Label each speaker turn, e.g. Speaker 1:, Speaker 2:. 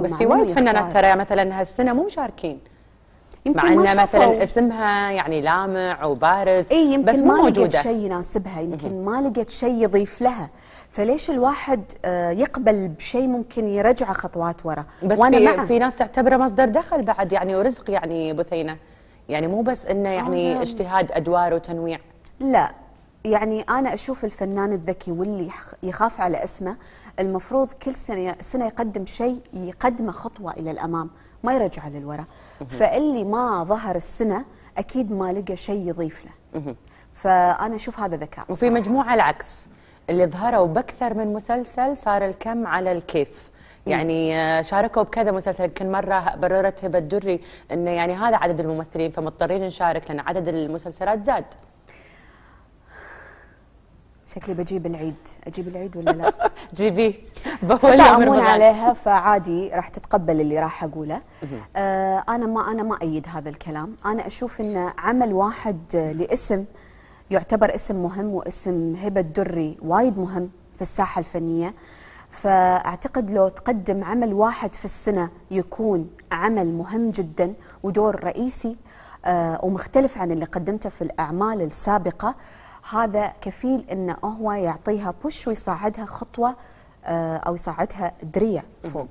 Speaker 1: بس في وايد فنانات ترى مثلا هالسنه مو مشاركين
Speaker 2: يمكن مع ما مثلا
Speaker 1: اسمها يعني لامع وبارز اي يمكن بس ما لقت شيء
Speaker 2: يناسبها يمكن ما لقت شيء يضيف لها فليش الواحد آه، يقبل بشيء ممكن يرجع خطوات ورا
Speaker 1: بس وانا في, في ناس تعتبره مصدر دخل بعد يعني ورزق يعني بثينه يعني مو بس انه يعني آه، نعم. اجتهاد ادوار وتنويع
Speaker 2: لا يعني انا اشوف الفنان الذكي واللي يخاف على اسمه المفروض كل سنه سنه يقدم شيء يقدمه خطوه الى الامام ما يرجع للوراء فاللي ما ظهر السنه
Speaker 1: اكيد ما لقى شيء يضيف له فانا اشوف هذا ذكاء وفي مجموعه العكس اللي ظهروا باكثر من مسلسل صار الكم على الكيف يعني آه، شاركوا بكذا مسلسل كل مره بررت هبه الدري انه يعني هذا عدد الممثلين فمضطرين نشارك لان عدد المسلسلات زاد شكلي بجيب العيد اجيب العيد ولا لا جيبي بقول من عليها
Speaker 2: فعادي راح تتقبل اللي راح اقوله آه انا ما انا ما ايد هذا الكلام انا اشوف ان عمل واحد لاسم يعتبر اسم مهم واسم هبه الدري وايد مهم في الساحه الفنيه فاعتقد لو تقدم عمل واحد في السنه يكون عمل مهم جدا ودور رئيسي آه ومختلف عن اللي قدمته في الاعمال السابقه هذا كفيل انه هو يعطيها بوش ويساعدها خطوه آه، او يساعدها دريه فوق